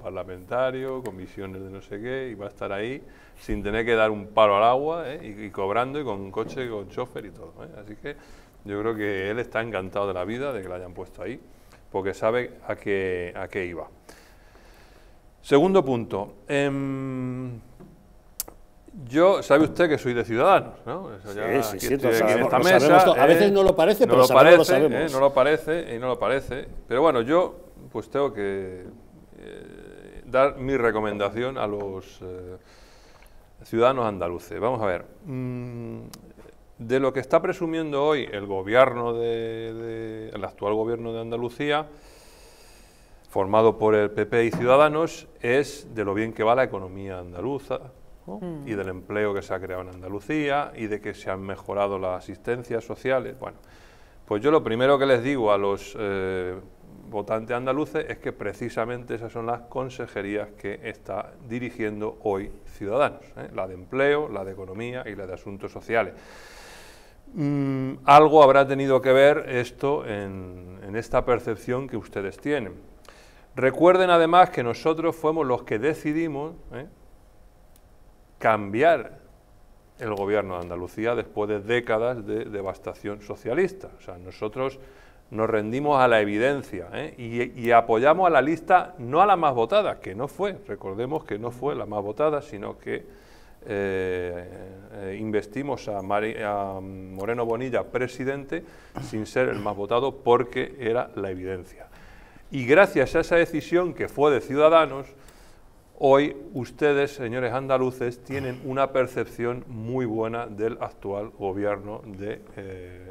parlamentario, comisiones de no sé qué, y va a estar ahí sin tener que dar un palo al agua ¿eh? y, cobrando y con coche, con chofer y todo. ¿eh? Así que yo creo que él está encantado de la vida, de que la hayan puesto ahí, porque sabe a qué, a qué iba. Segundo punto. Em, yo, sabe usted que soy de Ciudadanos, ¿no? sí, sí, a veces ¿eh? no lo parece, pero lo parece, lo no lo parece, y no lo parece. Pero bueno, yo pues tengo que eh, dar mi recomendación a los eh, ciudadanos andaluces. Vamos a ver, mm, de lo que está presumiendo hoy el gobierno de, el actual gobierno de Andalucía, formado por el PP y Ciudadanos, es de lo bien que va la economía andaluza, mm. y del empleo que se ha creado en Andalucía y de que se han mejorado las asistencias sociales. Bueno, pues yo lo primero que les digo a los eh, ...votante andaluce es que precisamente esas son las consejerías que está dirigiendo hoy Ciudadanos, ¿eh? la de empleo, la de economía y la de asuntos sociales. Mm, algo habrá tenido que ver esto en, esta percepción que ustedes tienen. Recuerden además que nosotros fuimos los que decidimos ¿eh? cambiar el gobierno de Andalucía después de décadas de devastación socialista. O sea, nosotros nos rendimos a la evidencia ¿eh? y, apoyamos a la lista, no a la más votada, que no fue, recordemos que no fue la más votada, sino que eh, eh, investimos a, Moreno Bonilla presidente sin ser el más votado porque era la evidencia. Y gracias a esa decisión que fue de Ciudadanos, hoy ustedes, señores andaluces, tienen una percepción muy buena del actual gobierno de